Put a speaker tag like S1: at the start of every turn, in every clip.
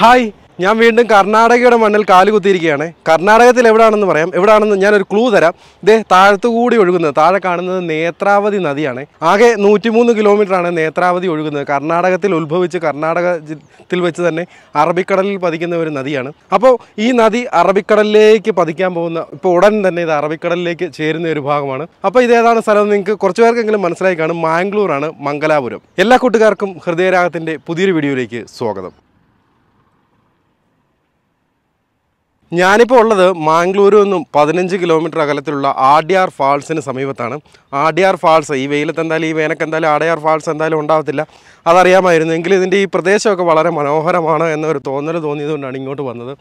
S1: hi ഞാൻ വീണ്ടും കർണാടകയുടെ മണ്ണിൽ കുത്തിയിരിക്കുകയാണ് കർണാടകത്തിൽ എവിടെയാണെന്ന് പറയാം എവിടെയാണെന്ന് ഞാനൊരു ക്ലൂ തരാം ഇതേ കൂടി ഒഴുകുന്നത് താഴെ കാണുന്നത് നേത്രാവതി നദിയാണ് ആകെ നൂറ്റിമൂന്ന് കിലോമീറ്ററാണ് നേത്രാവതി ഒഴുകുന്നത് കർണാടകത്തിൽ ഉത്ഭവിച്ച് കർണാടകത്തിൽ വെച്ച് തന്നെ അറബിക്കടലിൽ പതിക്കുന്ന ഒരു നദിയാണ് അപ്പോൾ ഈ നദി അറബിക്കടലിലേക്ക് പതിക്കാൻ പോകുന്ന ഇപ്പോൾ ഉടൻ തന്നെ ഇത് അറബിക്കടലിലേക്ക് ചേരുന്ന ഒരു ഭാഗമാണ് അപ്പോൾ ഇതേതാണ് സ്ഥലം നിങ്ങൾക്ക് കുറച്ച് പേർക്കെങ്കിലും മനസ്സിലായി കാണും ആണ് മംഗലാപുരം എല്ലാ കൂട്ടുകാർക്കും ഹൃദയരാഗത്തിൻ്റെ പുതിയൊരു വീഡിയോയിലേക്ക് സ്വാഗതം ഞാനിപ്പോൾ ഉള്ളത് മാംഗ്ലൂരു നിന്നും പതിനഞ്ച് കിലോമീറ്റർ അകലത്തിലുള്ള ആഡിയാർ ഫാൾസിന് സമീപത്താണ് ആഡിയാർ ഫാൾസ് ഈ വെയിലത്ത് എന്തായാലും ഈ വേനക്ക് എന്തായാലും ആഡിയാർ ഫാൾസ് എന്തായാലും ഉണ്ടാകത്തില്ല അതറിയാമായിരുന്നു എങ്കിലും ഇതിൻ്റെ ഈ പ്രദേശമൊക്കെ വളരെ മനോഹരമാണ് എന്നൊരു തോന്നൽ തോന്നിയതുകൊണ്ടാണ് ഇങ്ങോട്ട് വന്നത്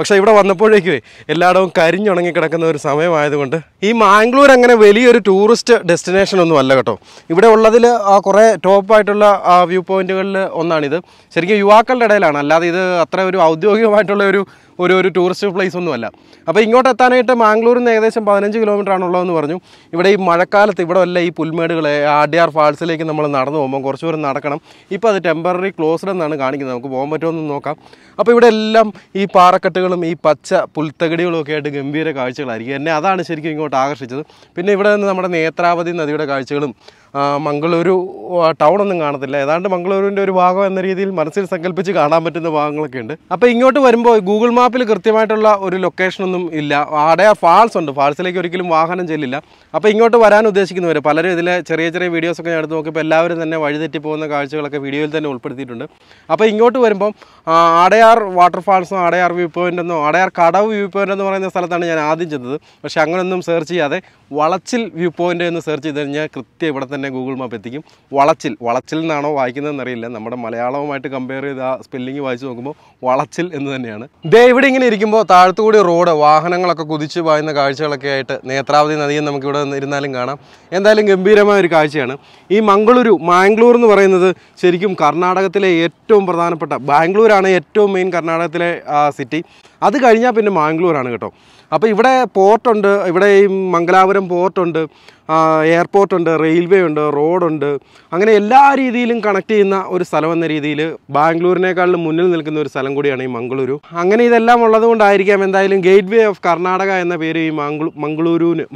S1: പക്ഷേ ഇവിടെ വന്നപ്പോഴേക്കുവേ എല്ലായിടവും കരിഞ്ഞുണങ്ങി കിടക്കുന്ന ഒരു സമയമായതുകൊണ്ട് ഈ മാംഗ്ലൂർ അങ്ങനെ വലിയൊരു ടൂറിസ്റ്റ് ഡെസ്റ്റിനേഷൻ ഒന്നും അല്ല കേട്ടോ ഇവിടെ ഉള്ളതിൽ കുറേ ടോപ്പായിട്ടുള്ള വ്യൂ പോയിൻറ്റുകളിൽ ഒന്നാണിത് ശരിക്കും യുവാക്കളുടെ ഇടയിലാണ് അല്ലാതെ ഇത് അത്ര ഒരു ഔദ്യോഗികമായിട്ടുള്ള ഒരു ഒരു ഒരു ടൂറിസ്റ്റ് പ്ലേസ് ഒന്നുമല്ല അപ്പോൾ ഇങ്ങോട്ട് എത്താനായിട്ട് മാംഗ്ലൂരിൽ നിന്ന് ഏകദേശം പതിനഞ്ച് കിലോമീറ്റർ ആണുള്ളതെന്ന് പറഞ്ഞു ഇവിടെ ഈ മഴക്കാലത്ത് ഇവിടെ വല്ല ഈ പുൽമേടുകൾ ആഡിയാർ ഫാൾസിലേക്ക് നമ്മൾ നടന്നു പോകുമ്പോൾ കുറച്ച് ദൂരം നടക്കണം ഇപ്പോൾ അത് ടെമ്പററി ക്ലോസ്ഡ് എന്നാണ് കാണിക്കുന്നത് നമുക്ക് പോകാൻ എന്ന് നോക്കാം അപ്പോൾ ഇവിടെ എല്ലാം ഈ പാറക്കെട്ടുകളും ഈ പച്ച പുൽത്തകടികളും ഒക്കെ ആയിട്ട് ഗംഭീര കാഴ്ചകളായിരിക്കും എന്നെ അതാണ് ശരിക്കും ഇങ്ങോട്ട് ആകർഷിച്ചത് പിന്നെ ഇവിടെ നിന്ന് നമ്മുടെ നേത്രാവതി നദിയുടെ കാഴ്ചകളും മംഗളൂരു ടൗണൊന്നും കാണത്തില്ല ഏതാണ്ട് മംഗളൂരുവിൻ്റെ ഒരു ഭാഗം എന്ന രീതിയിൽ മനസ്സിൽ സങ്കല്പിച്ച് കാണാൻ പറ്റുന്ന ഭാഗങ്ങളൊക്കെ ഉണ്ട് അപ്പോൾ ഇങ്ങോട്ട് വരുമ്പോൾ ഗൂഗിൾ മാപ്പിൽ കൃത്യമായിട്ടുള്ള ഒരു ലൊക്കേഷനൊന്നും ഇല്ല അടയാർ ഫാൾസ് ഉണ്ട് ഫാൾസിലേക്ക് ഒരിക്കലും വാഹനം ചെല്ലില്ല അപ്പോൾ ഇങ്ങോട്ട് വരാൻ ഉദ്ദേശിക്കുന്നവർ പലരും ഇതിലെ ചെറിയ ചെറിയ വീഡിയോസൊക്കെ ഞാൻ എടുത്ത് നോക്കിയപ്പോൾ എല്ലാവരും തന്നെ വഴിതെറ്റി പോകുന്ന കാഴ്ചകളൊക്കെ വീഡിയോയിൽ തന്നെ ഉൾപ്പെടുത്തിയിട്ടുണ്ട് അപ്പോൾ ഇങ്ങോട്ട് വരുമ്പം അടയാർ വാട്ടർഫാൾസോ അടയാർ വ്യൂ പോയിൻ്റ് എന്നോ അടയാർ കടവ് വ്യൂ പോയിൻ്റ് എന്ന് പറയുന്ന സ്ഥലത്താണ് ഞാൻ ആദ്യം ചെന്നത് പക്ഷേ അങ്ങനെയൊന്നും സെർച്ച് ചെയ്യാതെ വളച്ചിൽ വ്യൂ പോയിൻ്റ് എന്ന് സെർച്ച് ചെയ്ത് കഴിഞ്ഞാൽ കൃത്യം ഇവിടെ തന്നെ തന്നെ ഗൂഗിൾ മാപ്പ് എത്തിക്കും വളച്ചിൽ വളച്ചിൽ നിന്നാണോ അറിയില്ല നമ്മുടെ മലയാളവുമായിട്ട് കമ്പയർ ചെയ്ത് ആ സ്പെല്ലിംഗ് വായിച്ച് നോക്കുമ്പോൾ വളച്ചിൽ എന്ന് തന്നെയാണ് ദേ ഇവിടെ ഇങ്ങനെ ഇരിക്കുമ്പോൾ താഴത്തുകൂടി റോഡ് വാഹനങ്ങളൊക്കെ കുതിച്ച് പായുന്ന കാഴ്ചകളൊക്കെ ആയിട്ട് നേത്രാവതി നദിയും ഇവിടെ ഇരുന്നാലും കാണാം എന്തായാലും ഗംഭീരമായ ഒരു കാഴ്ചയാണ് ഈ മംഗളൂരു മാംഗ്ലൂർ എന്ന് പറയുന്നത് ശരിക്കും കർണാടകത്തിലെ ഏറ്റവും പ്രധാനപ്പെട്ട ബാംഗ്ലൂരാണ് ഏറ്റവും മെയിൻ കർണാടകത്തിലെ സിറ്റി അത് കഴിഞ്ഞാൽ പിന്നെ മാംഗ്ലൂരാണ് കേട്ടോ അപ്പോൾ ഇവിടെ പോർട്ടുണ്ട് ഇവിടെ ഈ മംഗലാപുരം പോർട്ടുണ്ട് എയർപോർട്ടുണ്ട് റെയിൽവേ ഉണ്ട് റോഡുണ്ട് അങ്ങനെ എല്ലാ രീതിയിലും കണക്ട് ചെയ്യുന്ന ഒരു സ്ഥലം എന്ന രീതിയിൽ ബാംഗ്ലൂരിനേക്കാളും മുന്നിൽ നിൽക്കുന്ന ഒരു സ്ഥലം കൂടിയാണ് ഈ മംഗളൂരു അങ്ങനെ ഇതെല്ലാം ഉള്ളതുകൊണ്ടായിരിക്കാം എന്തായാലും ഗേറ്റ് വേ ഓഫ് കർണാടക എന്ന പേര് ഈ മംഗ്ലൂ മംഗളൂരുവിന്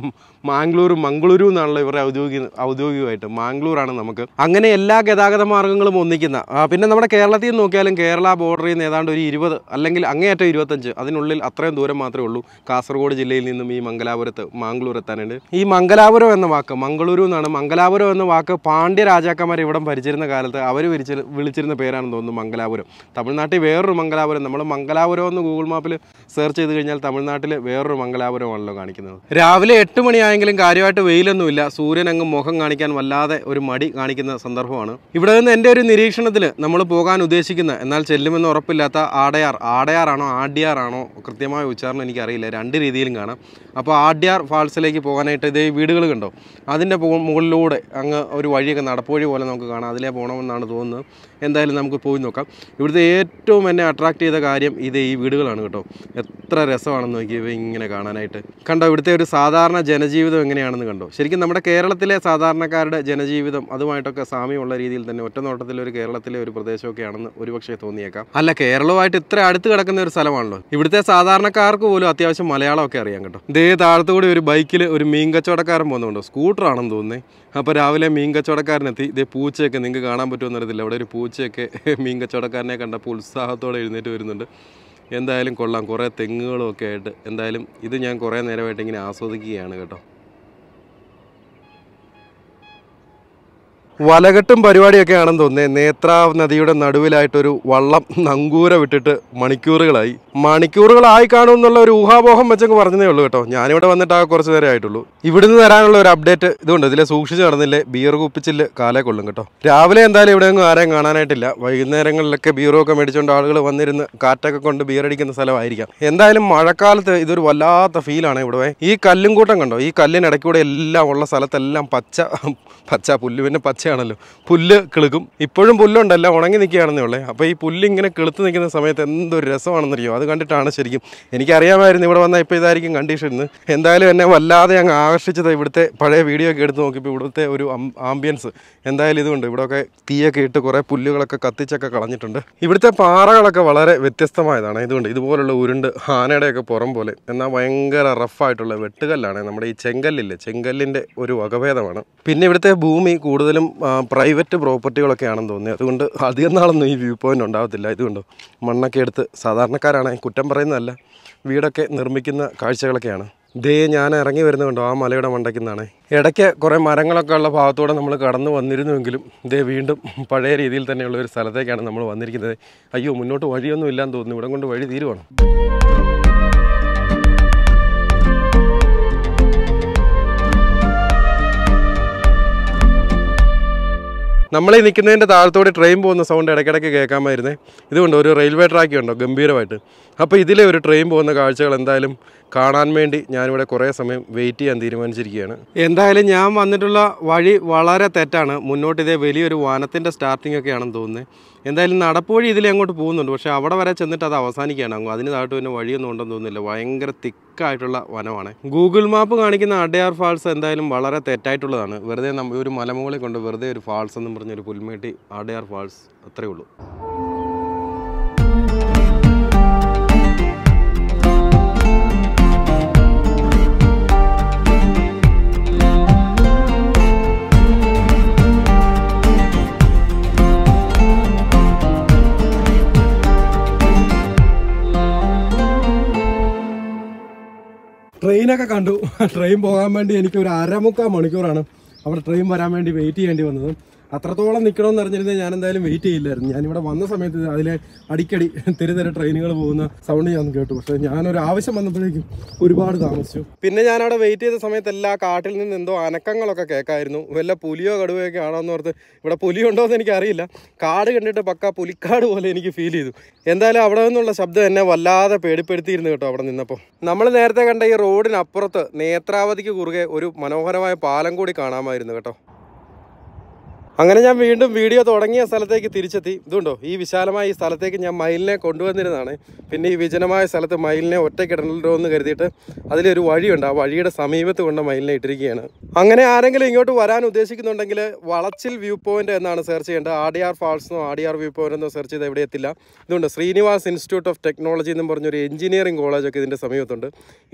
S1: മാംഗ്ലൂർ മംഗളൂരു എന്നാണല്ലോ ഇവരുടെ ഔദ്യോഗിക ഔദ്യോഗികമായിട്ട് മാംഗ്ലൂരാണ് നമുക്ക് അങ്ങനെ എല്ലാ ഗതാഗത മാർഗ്ഗങ്ങളും ഒന്നിക്കുന്ന പിന്നെ നമ്മുടെ കേരളത്തിൽ നിന്ന് നോക്കിയാലും കേരള ബോർഡറിൽ നിന്ന് ഏതാണ്ട് ഒരു ഇരുപത് അല്ലെങ്കിൽ അങ്ങേയറ്റം ഇരുപത്തഞ്ച് അതിനുള്ളിൽ അത്രയും ദൂരം മാത്രമേ ഉള്ളൂ കാസർഗോഡ് ജില്ലയിൽ നിന്നും ഈ മംഗലാപുരത്ത് മാംഗ്ലൂർ എത്താനുണ്ട് ഈ മംഗലാപുരം എന്ന വാക്ക് മംഗളൂരു എന്നാണ് മംഗലാപുരം എന്ന വാക്ക് പാണ്ഡ്യ രാജാക്കന്മാർ ഇവിടം ഭരിച്ചിരുന്ന കാലത്ത് അവർ വിരിച്ച വിളിച്ചിരുന്ന പേരാണെന്ന് തോന്നുന്നു മംഗലാപുരം തമിഴ്നാട്ടിൽ വേറൊരു മംഗലാപുരം നമ്മൾ മംഗലാപുരം എന്ന് ഗൂഗിൾ മാപ്പിൽ സെർച്ച് ചെയ്ത് കഴിഞ്ഞാൽ തമിഴ്നാട്ടിൽ വേറൊരു മംഗലാപുരമാണല്ലോ കാണിക്കുന്നത് രാവിലെ എട്ട് മണിയായെങ്കിലും കാര്യമായിട്ട് വെയിലൊന്നുമില്ല സൂര്യൻ അങ്ങ് മുഖം കാണിക്കാൻ വല്ലാതെ ഒരു മടി കാണിക്കുന്ന സന്ദർഭമാണ് ഇവിടെ നിന്ന് എൻ്റെ ഒരു നിരീക്ഷണത്തിൽ നമ്മൾ പോകാൻ ഉദ്ദേശിക്കുന്ന എന്നാൽ ചെല്ലുമെന്ന് ഉറപ്പില്ലാത്ത ആടയാർ ആടയാറാണോ ആഡിയാറാണോ ആണോ കൃത്യമായ ഉച്ചാരണം എനിക്കറിയില്ല രണ്ട് രീതിയിലും കാണാം അപ്പോൾ ആഡ്യാർ ഫാൾസിലേക്ക് പോകാനായിട്ട് ഇതേ വീടുകൾ കണ്ടോ അതിൻ്റെ മുകളിലൂടെ അങ്ങ് ഒരു വഴിയൊക്കെ നടപ്പുവഴി പോലെ നമുക്ക് കാണാം അതിലേ പോകണമെന്നാണ് തോന്നുന്നത് എന്തായാലും നമുക്ക് പോയി നോക്കാം ഇവിടുത്തെ ഏറ്റവും എന്നെ അട്രാക്ട് ചെയ്ത കാര്യം ഇത് ഈ വീടുകളാണ് കേട്ടോ എത്ര രസമാണെന്ന് നോക്കി ഇങ്ങനെ കാണാനായിട്ട് കണ്ടോ ഇവിടുത്തെ ഒരു സാധാരണ ജനജീവിതം എങ്ങനെയാണെന്ന് കണ്ടോ ശരിക്കും നമ്മുടെ കേരളത്തിലെ സാധാരണക്കാരുടെ ജനജീവിതം അതുമായിട്ടൊക്കെ സാമ്യമുള്ള രീതിയിൽ തന്നെ ഒറ്റ ഒരു കേരളത്തിലെ ഒരു പ്രദേശമൊക്കെയാണെന്ന് ഒരുപക്ഷെ തോന്നിയേക്കാം അല്ല കേരളവുമായിട്ട് ഇത്ര അടുത്ത് കിടക്കുന്ന ഒരു സ്ഥലമാണല്ലോ ഇവിടുത്തെ സാധാരണക്കാർക്ക് പോലും അത്യാവശ്യം മലയാളമൊക്കെ അറിയാം കേട്ടോ ഇതേ താഴത്തു കൂടി ഒരു ബൈക്കിൽ ഒരു മീൻ കച്ചവടക്കാരൻ പോകുന്നുണ്ട് സ്കൂട്ടറാണെന്ന് തോന്നുന്നത് അപ്പോൾ രാവിലെ മീൻ കച്ചവടക്കാരനെത്തി ഇതേ പൂച്ചയൊക്കെ നിങ്ങൾക്ക് കാണാൻ പറ്റുമെന്ന് അറിയത്തില്ല അവിടെ ഒരു പൂച്ചയൊക്കെ മീൻ കച്ചവടക്കാരനെ കണ്ടപ്പോൾ ഉത്സാഹത്തോടെ എഴുന്നേറ്റ് വരുന്നുണ്ട് എന്തായാലും കൊള്ളാം കുറേ തെങ്ങുകളും ഒക്കെ ആയിട്ട് എന്തായാലും ഇത് ഞാൻ കുറേ നേരമായിട്ട് ഇങ്ങനെ ആസ്വദിക്കുകയാണ് കേട്ടോ വലകെട്ടും പരിപാടിയൊക്കെ ആണെന്ന് തോന്നുന്നത് നേത്രാവ് നദിയുടെ നടുവിലായിട്ടൊരു വള്ളം നങ്കൂര വിട്ടിട്ട് മണിക്കൂറുകളായി മണിക്കൂറുകളായി കാണും എന്നുള്ള ഒരു ഊഹാപോഹം വെച്ചങ്ങ് പറഞ്ഞതേ ഉള്ളൂ കേട്ടോ ഞാനിവിടെ വന്നിട്ട് ആ കുറച്ച് നേരം ആയിട്ടുള്ളൂ ഇവിടുന്ന് തരാനുള്ള ഒരു അപ്ഡേറ്റ് ഇതുണ്ട് ഇതിലെ സൂക്ഷിച്ച് നടന്നില്ലേ ബിയർ കുപ്പിച്ചിൽ കാലേ കൊള്ളും കേട്ടോ രാവിലെ എന്തായാലും ഒന്നും ആരെയും കാണാനായിട്ടില്ല വൈകുന്നേരങ്ങളിലൊക്കെ ബിയറൊക്കെ മേടിച്ചുകൊണ്ട് ആളുകൾ വന്നിരുന്ന് കാറ്റൊക്കെ കൊണ്ട് ബിയർ അടിക്കുന്ന സ്ഥലമായിരിക്കാം എന്തായാലും മഴക്കാലത്ത് ഇതൊരു വല്ലാത്ത ഫീലാണ് ഇവിടെ ഈ കല്ലും കൂട്ടം കണ്ടോ ഈ കല്ലിനിടയ്ക്കൂടെ എല്ലാം ഉള്ള സ്ഥലത്തെല്ലാം പച്ച പച്ച പിന്നെ പച്ച ആണല്ലോ പുല്ല് കിളുക്കും ഇപ്പോഴും പുല്ലുണ്ടല്ല ഉണങ്ങി നിൽക്കുകയാണെന്നേ ഉള്ളേ അപ്പോൾ ഈ പുല്ല് ഇങ്ങനെ കിളുത്ത് നിൽക്കുന്ന സമയത്ത് എന്തൊരു രസമാണെന്നറിയോ അത് കണ്ടിട്ടാണ് ശരിക്കും എനിക്കറിയാമായിരുന്നു ഇവിടെ വന്നാൽ ഇപ്പോൾ ഇതായിരിക്കും കണ്ടീഷൻ ഇന്ന് എന്തായാലും എന്നെ വല്ലാതെ അങ്ങ് ആകർഷിച്ചത് ഇവിടുത്തെ പഴയ വീഡിയോ ഒക്കെ എടുത്ത് നോക്കിയപ്പോൾ ഇവിടുത്തെ ഒരു ആംബിയൻസ് എന്തായാലും ഇതുകൊണ്ട് ഇവിടെയൊക്കെ തീയൊക്കെ ഇട്ട് കുറേ പുല്ലുകളൊക്കെ കത്തിച്ചൊക്കെ കളഞ്ഞിട്ടുണ്ട് ഇവിടുത്തെ പാറകളൊക്കെ വളരെ വ്യത്യസ്തമായതാണ് ഇതുകൊണ്ട് ഇതുപോലുള്ള ഉരുണ്ട് ആനയുടെയൊക്കെ പുറം പോലെ എന്നാൽ ഭയങ്കര റഫായിട്ടുള്ള വെട്ടുകല്ലാണ് നമ്മുടെ ഈ ചെങ്കല്ലില്ലേ ചെങ്കല്ലിൻ്റെ ഒരു വകഭേദമാണ് പിന്നെ ഇവിടുത്തെ ഭൂമി കൂടുതലും പ്രൈവറ്റ് പ്രോപ്പർട്ടികളൊക്കെ ആണെന്ന് തോന്നി അതുകൊണ്ട് അധികം നാളൊന്നും ഈ വ്യൂ പോയിന്റ് ഉണ്ടാകത്തില്ല ഇതുകൊണ്ട് മണ്ണൊക്കെ എടുത്ത് സാധാരണക്കാരാണ് കുറ്റം പറയുന്നതല്ല വീടൊക്കെ നിർമ്മിക്കുന്ന കാഴ്ചകളൊക്കെയാണ് ദേ ഞാൻ ഇറങ്ങി വരുന്നുണ്ടോ ആ മലയുടെ മണ്ടയ്ക്ക് നിന്നാണ് ഇടയ്ക്ക് കുറേ മരങ്ങളൊക്കെ ഉള്ള ഭാഗത്തൂടെ നമ്മൾ കടന്നു വന്നിരുന്നുവെങ്കിലും ദേ വീണ്ടും പഴയ രീതിയിൽ തന്നെയുള്ള ഒരു സ്ഥലത്തേക്കാണ് നമ്മൾ വന്നിരിക്കുന്നത് അയ്യോ മുന്നോട്ട് വഴിയൊന്നും ഇല്ലാന്ന് തോന്നുന്നു ഇവിടം കൊണ്ട് വഴി തീരുവാണ് നമ്മളീ നിൽക്കുന്നതിൻ്റെ താഴത്തോടെ ട്രെയിൻ പോകുന്ന സൗണ്ട് ഇടയ്ക്കിടയ്ക്ക് കേൾക്കാമായിരുന്നേ ഇതുകൊണ്ട് ഒരു റെയിൽവേ ട്രാക്ക് ഉണ്ടോ ഗംഭീരമായിട്ട് അപ്പോൾ ഇതിലെ ഒരു ട്രെയിൻ പോകുന്ന കാഴ്ചകൾ എന്തായാലും കാണാൻ വേണ്ടി ഞാനിവിടെ കുറേ സമയം വെയിറ്റ് ചെയ്യാൻ തീരുമാനിച്ചിരിക്കുകയാണ് എന്തായാലും ഞാൻ വന്നിട്ടുള്ള വഴി വളരെ തെറ്റാണ് മുന്നോട്ട് ഇതേ വലിയൊരു വനത്തിൻ്റെ സ്റ്റാർട്ടിംഗ് ഒക്കെയാണെന്ന് തോന്നുന്നത് എന്തായാലും നടപ്പുവഴി ഇതിൽ അങ്ങോട്ട് പോകുന്നുണ്ട് പക്ഷേ അവിടെ വരെ ചെന്നിട്ട് അത് അവസാനിക്കുകയാണ് അങ്ങ് അതിന് താഴ്ത്തു പിന്നെ വഴിയൊന്നും ഉണ്ടെന്ന് തോന്നുന്നില്ല ഭയങ്കര തിക്കായിട്ടുള്ള വനമാണ് ഗൂഗിൾ മാപ്പ് കാണിക്കുന്ന അഡയാർ ഫാൾസ് എന്തായാലും വളരെ തെറ്റായിട്ടുള്ളതാണ് വെറുതെ നമ്മൾ ഒരു മലമുകളിൽ കൊണ്ട് വെറുതെ ഒരു ഫാൾസ് എന്ന് പറഞ്ഞൊരു പുൽമേട്ടി അഡയാർ ഫാൾസ് അത്രയേ ഉള്ളൂ ട്രെയിനൊക്കെ കണ്ടു ട്രെയിൻ പോകാൻ വേണ്ടി എനിക്ക് ഒരു അരമുക്കാൽ മണിക്കൂറാണ് അവിടെ ട്രെയിൻ വരാൻ വേണ്ടി വെയിറ്റ് ചെയ്യേണ്ടി വന്നത് അത്രത്തോളം നിൽക്കണമെന്ന് അറിഞ്ഞിരുന്നേ ഞാൻ എന്തായാലും വെയിറ്റ് ചെയ്യില്ലായിരുന്നു ഞാനിവിടെ വന്ന സമയത്ത് അതിലെ അടിക്കടി തെരുതര ട്രെയിനുകൾ പോകുന്ന സൗണ്ട് ഞാൻ കേട്ടു പക്ഷേ ഞാനൊരു ആവശ്യം വന്നപ്പോഴേക്കും ഒരുപാട് താമസിച്ചു പിന്നെ ഞാൻ അവിടെ വെയിറ്റ് ചെയ്ത സമയത്ത് എല്ലാ കാട്ടിൽ നിന്ന് എന്തോ അനക്കങ്ങളൊക്കെ കേൾക്കായിരുന്നു വല്ല പുലിയോ ഒക്കെ ആണോ എന്ന് ഓർത്ത് ഇവിടെ പുലിയുണ്ടോ എന്ന് എനിക്കറിയില്ല കാട് കണ്ടിട്ട് പക്ക പുലിക്കാട് പോലെ എനിക്ക് ഫീൽ ചെയ്തു എന്തായാലും അവിടെ നിന്നുള്ള ശബ്ദം എന്നെ വല്ലാതെ പേടിപ്പെടുത്തിയിരുന്നു കേട്ടോ അവിടെ നിന്നപ്പോൾ നമ്മൾ നേരത്തെ കണ്ട ഈ റോഡിനപ്പുറത്ത് നേത്രാവതിക്ക് കുറുകെ ഒരു മനോഹരമായ പാലം കൂടി കാണാമായിരുന്നു കേട്ടോ അങ്ങനെ ഞാൻ വീണ്ടും വീഡിയോ തുടങ്ങിയ സ്ഥലത്തേക്ക് തിരിച്ചെത്തി ഇതുണ്ടോ ഈ വിശാലമായ ഈ സ്ഥലത്തേക്ക് ഞാൻ മയിലിനെ കൊണ്ടുവന്നിരുന്നതാണ് പിന്നെ ഈ വിജനമായ സ്ഥലത്ത് മയിലിനെ ഒറ്റക്കിടണല്ലോ എന്ന് കരുതിയിട്ട് അതിലൊരു വഴിയുണ്ട് ആ വഴിയുടെ സമീപത്ത് കൊണ്ട് മയിലിനെ ഇട്ടിരിക്കുകയാണ് അങ്ങനെ ആരെങ്കിലും ഇങ്ങോട്ട് വരാൻ ഉദ്ദേശിക്കുന്നുണ്ടെങ്കിൽ വളച്ചിൽ വ്യൂ പോയിന്റ് എന്നാണ് സെർച്ച് ചെയ്യേണ്ടത് ആഡിയാർ ഡി ആർ ഫാൾസെന്നോ വ്യൂ പോയിന്റ് എന്നോ സെർച്ച് ചെയ്ത് എവിടെ എത്തില്ല ഇതുണ്ട് ശ്രീനിവാസ് ഇൻസ്റ്റിറ്റ്യൂട്ട് ഓഫ് ടെക്നോളജി എന്നും പറഞ്ഞൊരു എഞ്ചിനീയറിംഗ് കോളേജൊക്കെ ഇതിൻ്റെ സമീപത്തുണ്ട്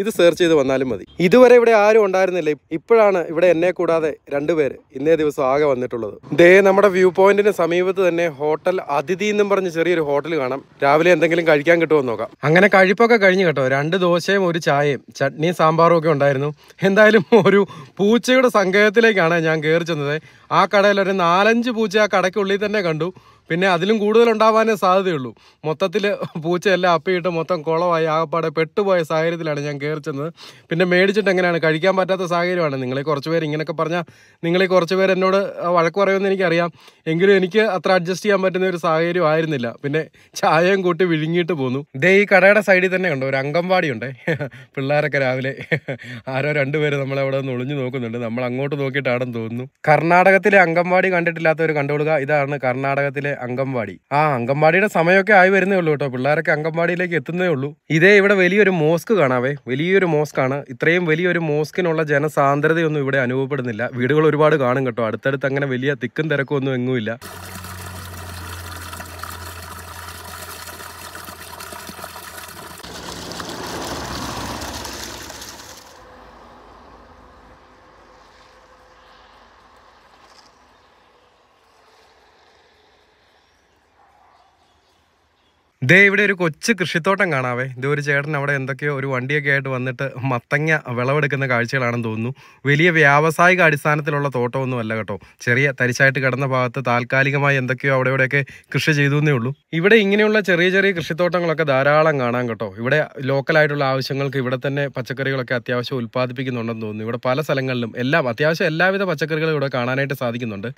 S1: ഇത് സെർച്ച് ചെയ്ത് വന്നാലും മതി ഇതുവരെ ഇവിടെ ആരും ഉണ്ടായിരുന്നില്ല ഇപ്പോഴാണ് ഇവിടെ എന്നെ കൂടാതെ രണ്ടുപേര് ഇന്നേ ദിവസം ആകെ വന്നിട്ടുള്ളത് ദേ നമ്മുടെ വ്യൂ പോയിന്റിന് സമീപത്ത് തന്നെ ഹോട്ടൽ അതിഥി എന്നും പറഞ്ഞ് ചെറിയൊരു ഹോട്ടൽ കാണാം രാവിലെ എന്തെങ്കിലും കഴിക്കാൻ കിട്ടുമെന്ന് നോക്കാം അങ്ങനെ കഴിപ്പൊക്കെ കഴിഞ്ഞു കേട്ടോ രണ്ട് ദോശയും ഒരു ചായയും ചട്നിയും സാമ്പാറും ഒക്കെ ഉണ്ടായിരുന്നു എന്തായാലും ഒരു പൂച്ചയുടെ സങ്കേതത്തിലേക്കാണ് ഞാൻ കയറി ചെന്നത് ആ കടയിൽ ഒരു നാലഞ്ച് പൂച്ച ആ കടയ്ക്കുള്ളിൽ തന്നെ കണ്ടു പിന്നെ അതിലും കൂടുതൽ ഉണ്ടാവാനേ സാധ്യതയുള്ളൂ മൊത്തത്തിൽ പൂച്ചയെല്ലാം അപ്പിയിട്ട് മൊത്തം കുളമായി ആകപ്പാടെ പെട്ടുപോയ സാഹചര്യത്തിലാണ് ഞാൻ കയറി ചെന്നത് പിന്നെ മേടിച്ചിട്ട് എങ്ങനെയാണ് കഴിക്കാൻ പറ്റാത്ത സാഹചര്യമാണ് നിങ്ങളെ കുറച്ച് പേര് ഇങ്ങനെയൊക്കെ പറഞ്ഞാൽ നിങ്ങളെ കുറച്ച് പേര് എന്നോട് വഴക്ക് പറയുമെന്ന് എനിക്കറിയാം എങ്കിലും എനിക്ക് അത്ര അഡ്ജസ്റ്റ് ചെയ്യാൻ പറ്റുന്ന ഒരു സാഹചര്യം ആയിരുന്നില്ല പിന്നെ ചായയും കൂട്ടി വിഴുങ്ങിയിട്ട് പോന്നു ദേ ഈ കടയുടെ സൈഡിൽ തന്നെ ഉണ്ട് ഒരു അംഗൻവാടി ഉണ്ട് പിള്ളേരൊക്കെ രാവിലെ ആരോ രണ്ടുപേര് നമ്മളെ നിന്ന് ഒളിഞ്ഞു നോക്കുന്നുണ്ട് നമ്മൾ അങ്ങോട്ട് നോക്കിയിട്ടാണെന്ന് തോന്നുന്നു കർണാടകത്തിലെ അംഗൻവാടി കണ്ടിട്ടില്ലാത്തവർ കണ്ടുകൊടുക്കുക ഇതാണ് കർണാടകത്തിലെ അംഗൻവാടി ആ അംഗൻവാടിയുടെ സമയമൊക്കെ ആയി വരുന്നേ ഉള്ളൂ കേട്ടോ പിള്ളേരൊക്കെ അംഗൻവാടിയിലേക്ക് എത്തുന്നേ ഉള്ളൂ ഇതേ ഇവിടെ വലിയൊരു മോസ്ക് കാണാവേ വലിയൊരു മോസ്ക് ആണ് ഇത്രയും വലിയൊരു മോസ്കിനുള്ള ജനസാന്ദ്രതയൊന്നും ഇവിടെ അനുഭവപ്പെടുന്നില്ല വീടുകൾ ഒരുപാട് കാണും കേട്ടോ അടുത്തടുത്ത് അങ്ങനെ വലിയ തിക്കും തിരക്കും ഒന്നും എങ്ങുമില്ല ദേ ഇവിടെ ഒരു കൊച്ചു കൃഷിത്തോട്ടം കാണാവേ ഇത് ഒരു ചേട്ടൻ അവിടെ എന്തൊക്കെയോ ഒരു വണ്ടിയൊക്കെ ആയിട്ട് വന്നിട്ട് മത്തങ്ങ വിളവെടുക്കുന്ന കാഴ്ചകളാണെന്ന് തോന്നുന്നു വലിയ വ്യാവസായിക അടിസ്ഥാനത്തിലുള്ള തോട്ടമൊന്നും അല്ല കേട്ടോ ചെറിയ തരിച്ചായിട്ട് കിടന്ന ഭാഗത്ത് താൽക്കാലികമായി എന്തൊക്കെയോ അവിടെ ഇവിടെയൊക്കെ കൃഷി ചെയ്തു എന്നേ ഉള്ളൂ ഇവിടെ ഇങ്ങനെയുള്ള ചെറിയ ചെറിയ കൃഷിത്തോട്ടങ്ങളൊക്കെ ധാരാളം കാണാൻ കേട്ടോ ഇവിടെ ലോക്കലായിട്ടുള്ള ആവശ്യങ്ങൾക്ക് ഇവിടെ തന്നെ പച്ചക്കറികളൊക്കെ അത്യാവശ്യം ഉൽപ്പാദിപ്പിക്കുന്നുണ്ടെന്ന് തോന്നുന്നു ഇവിടെ പല സ്ഥലങ്ങളിലും എല്ലാം അത്യാവശ്യം എല്ലാവിധ പച്ചക്കറികളും ഇവിടെ കാണാനായിട്ട് സാധിക്കുന്നുണ്ട്